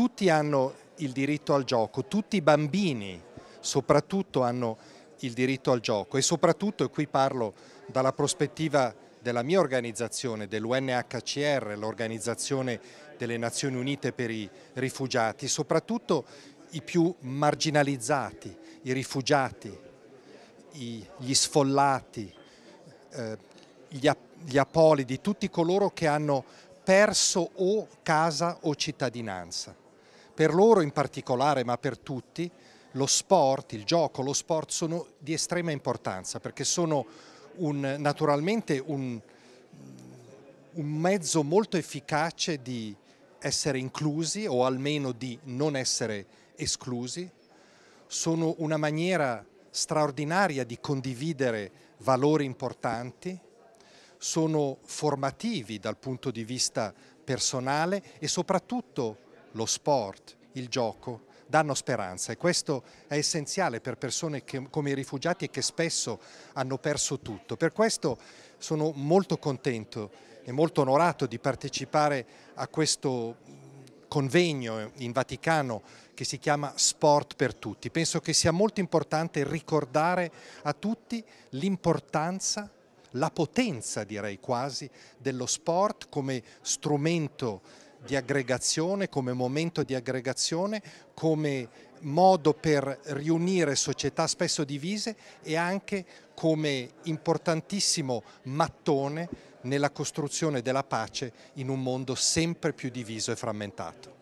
tutti hanno il diritto al gioco, tutti i bambini soprattutto hanno il diritto al gioco e soprattutto, e qui parlo dalla prospettiva della mia organizzazione, dell'UNHCR, l'Organizzazione delle Nazioni Unite per i Rifugiati, soprattutto i più marginalizzati, i rifugiati, gli sfollati, eh, gli apolidi, tutti coloro che hanno perso o casa o cittadinanza. Per loro in particolare, ma per tutti, lo sport, il gioco, lo sport sono di estrema importanza perché sono un, naturalmente un, un mezzo molto efficace di essere inclusi o almeno di non essere esclusi, sono una maniera straordinaria di condividere valori importanti, sono formativi dal punto di vista personale e soprattutto lo sport, il gioco danno speranza e questo è essenziale per persone che, come i rifugiati e che spesso hanno perso tutto. Per questo sono molto contento e molto onorato di partecipare a questo convegno in Vaticano che si chiama Sport per tutti. Penso che sia molto importante ricordare a tutti l'importanza la potenza direi quasi dello sport come strumento di aggregazione, come momento di aggregazione, come modo per riunire società spesso divise e anche come importantissimo mattone nella costruzione della pace in un mondo sempre più diviso e frammentato.